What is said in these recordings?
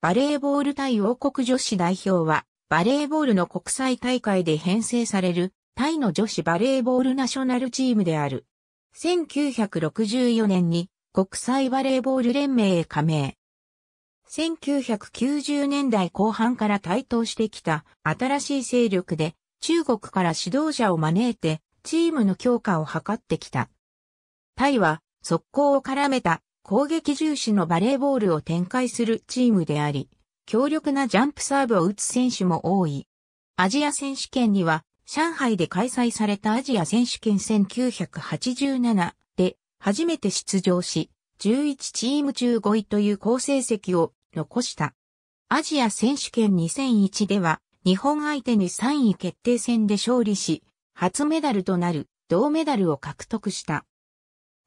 バレーボール対王国女子代表は、バレーボールの国際大会で編成される、タイの女子バレーボールナショナルチームである。1964年に国際バレーボール連盟へ加盟。1990年代後半から台頭してきた新しい勢力で中国から指導者を招いてチームの強化を図ってきた。タイは速攻を絡めた攻撃重視のバレーボールを展開するチームであり、強力なジャンプサーブを打つ選手も多い。アジア選手権には、上海で開催されたアジア選手権1987で初めて出場し、11チーム中5位という好成績を残した。アジア選手権2001では、日本相手に3位決定戦で勝利し、初メダルとなる銅メダルを獲得した。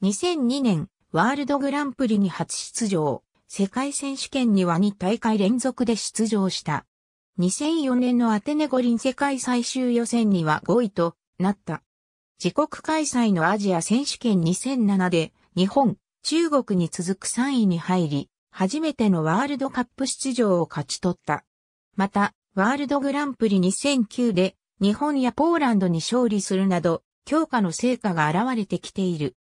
2002年ワールドグランプリに初出場、世界選手権には2大会連続で出場した。2004年のアテネ五輪世界最終予選には5位となった。自国開催のアジア選手権2007で日本、中国に続く3位に入り、初めてのワールドカップ出場を勝ち取った。また、ワールドグランプリ2009で日本やポーランドに勝利するなど、強化の成果が現れてきている。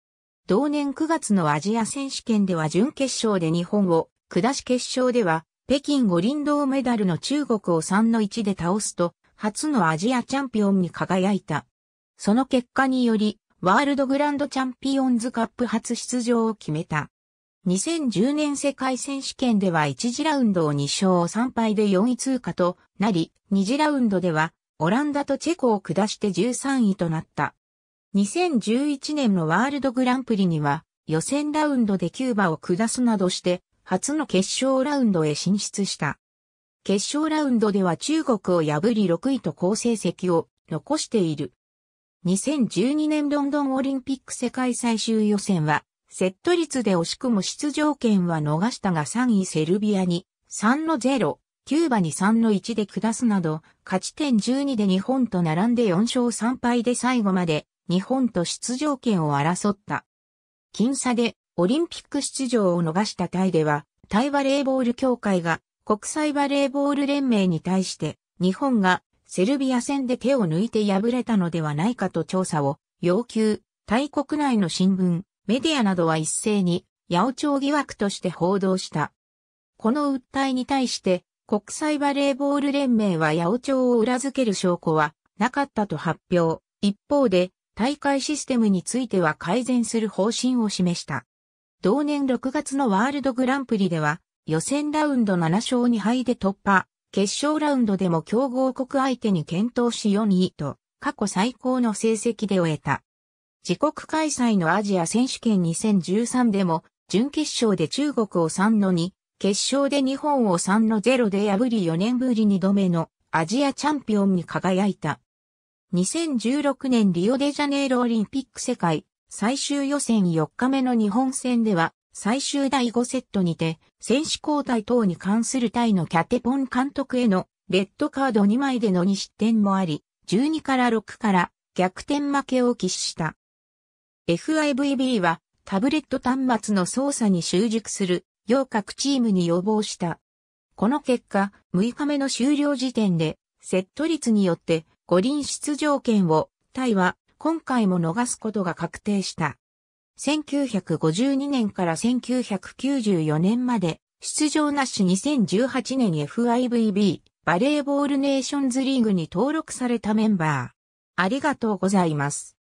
同年9月のアジア選手権では準決勝で日本を、下し決勝では、北京五輪銅メダルの中国を3の1で倒すと、初のアジアチャンピオンに輝いた。その結果により、ワールドグランドチャンピオンズカップ初出場を決めた。2010年世界選手権では1次ラウンドを2勝3敗で4位通過となり、2次ラウンドではオランダとチェコを下して13位となった。2011年のワールドグランプリには予選ラウンドでキューバを下すなどして初の決勝ラウンドへ進出した。決勝ラウンドでは中国を破り6位と好成績を残している。2012年ロンドンオリンピック世界最終予選は、セット率で惜しくも出場権は逃したが3位セルビアに3の0、キューバに3の1で下すなど、勝ち点12で日本と並んで4勝3敗で最後まで日本と出場権を争った。僅差でオリンピック出場を逃したタイでは、タイバレーボール協会が国際バレーボール連盟に対して日本がセルビア戦で手を抜いて敗れたのではないかと調査を要求。タイ国内の新聞、メディアなどは一斉に八百長疑惑として報道した。この訴えに対して国際バレーボール連盟は八百長を裏付ける証拠はなかったと発表。一方で大会システムについては改善する方針を示した。同年6月のワールドグランプリでは、予選ラウンド7勝2敗で突破、決勝ラウンドでも強豪国相手に検討し4位と、過去最高の成績で終えた。自国開催のアジア選手権2013でも、準決勝で中国を3の2、決勝で日本を3の0で破り4年ぶり2度目のアジアチャンピオンに輝いた。2016年リオデジャネイロオリンピック世界最終予選4日目の日本戦では最終第5セットにて選手交代等に関するタイのキャテポン監督へのレッドカード2枚での2失点もあり12から6から逆転負けを喫した。FIVB はタブレット端末の操作に習熟する洋各チームに要望した。この結果、6日目の終了時点で、セット率によって五輪出場権を、タイは今回も逃すことが確定した。1952年から1994年まで、出場なし2018年 FIVB バレーボールネーションズリーグに登録されたメンバー。ありがとうございます。